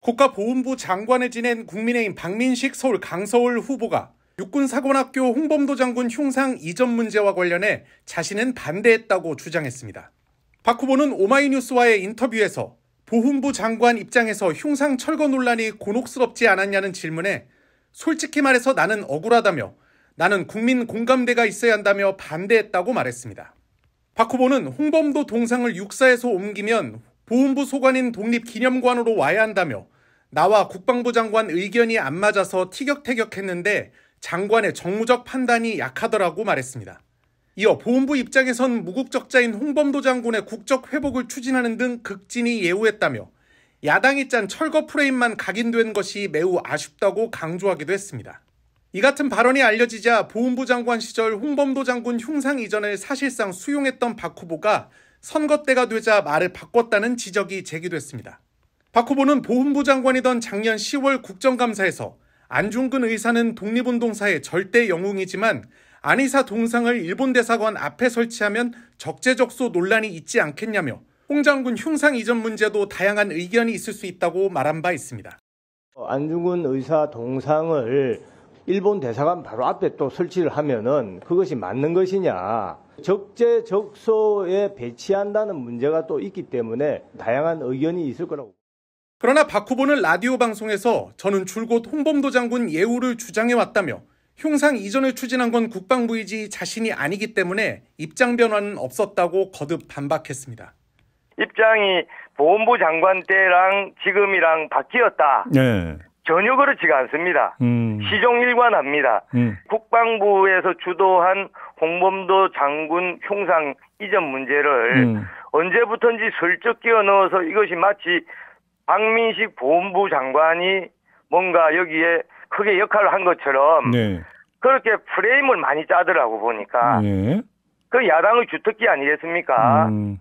국가보훈부 장관을 지낸 국민의힘 박민식 서울 강서울 후보가 육군사관학교 홍범도 장군 흉상 이전 문제와 관련해 자신은 반대했다고 주장했습니다. 박 후보는 오마이뉴스와의 인터뷰에서 보훈부 장관 입장에서 흉상 철거 논란이 곤혹스럽지 않았냐는 질문에 솔직히 말해서 나는 억울하다며 나는 국민 공감대가 있어야 한다며 반대했다고 말했습니다. 박 후보는 홍범도 동상을 육사에서 옮기면 보훈부 소관인 독립기념관으로 와야 한다며 나와 국방부 장관 의견이 안 맞아서 티격태격했는데 장관의 정무적 판단이 약하더라고 말했습니다. 이어 보훈부 입장에선 무국적자인 홍범도 장군의 국적 회복을 추진하는 등 극진히 예우했다며 야당이 짠 철거 프레임만 각인된 것이 매우 아쉽다고 강조하기도 했습니다. 이 같은 발언이 알려지자 보훈부 장관 시절 홍범도 장군 흉상 이전을 사실상 수용했던 박 후보가 선거 때가 되자 말을 바꿨다는 지적이 제기됐습니다. 박 후보는 보훈부 장관이던 작년 10월 국정감사에서 안중근 의사는 독립운동사의 절대 영웅이지만 안의사 동상을 일본 대사관 앞에 설치하면 적재적소 논란이 있지 않겠냐며 홍 장군 흉상 이전 문제도 다양한 의견이 있을 수 있다고 말한 바 있습니다. 안중근 의사 동상을 일본 대사관 바로 앞에 또 설치를 하면은 그것이 맞는 것이냐. 적재적소에 배치한다는 문제가 또 있기 때문에 다양한 의견이 있을 거라고. 그러나 박 후보는 라디오 방송에서 저는 줄곧 홍범도 장군 예우를 주장해왔다며 흉상 이전을 추진한 건 국방부이지 자신이 아니기 때문에 입장 변화는 없었다고 거듭 반박했습니다. 입장이 보훈부 장관 때랑 지금이랑 바뀌었다. 네. 전혀 그렇지가 않습니다. 음. 시종일관합니다. 음. 국방부에서 주도한 홍범도 장군 흉상 이전 문제를 음. 언제부턴지 슬쩍 끼워 넣어서 이것이 마치 박민식 보훈부 장관이 뭔가 여기에 크게 역할을 한 것처럼 네. 그렇게 프레임을 많이 짜더라고 보니까 네. 그 야당의 주특기 아니겠습니까? 음.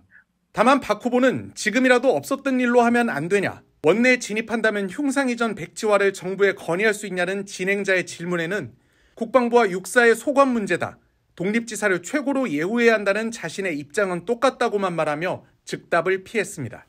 다만 박 후보는 지금이라도 없었던 일로 하면 안 되냐 원내에 진입한다면 흉상이전 백지화를 정부에 건의할 수 있냐는 진행자의 질문에는 국방부와 육사의 소관 문제다. 독립지사를 최고로 예우해야 한다는 자신의 입장은 똑같다고만 말하며 즉답을 피했습니다.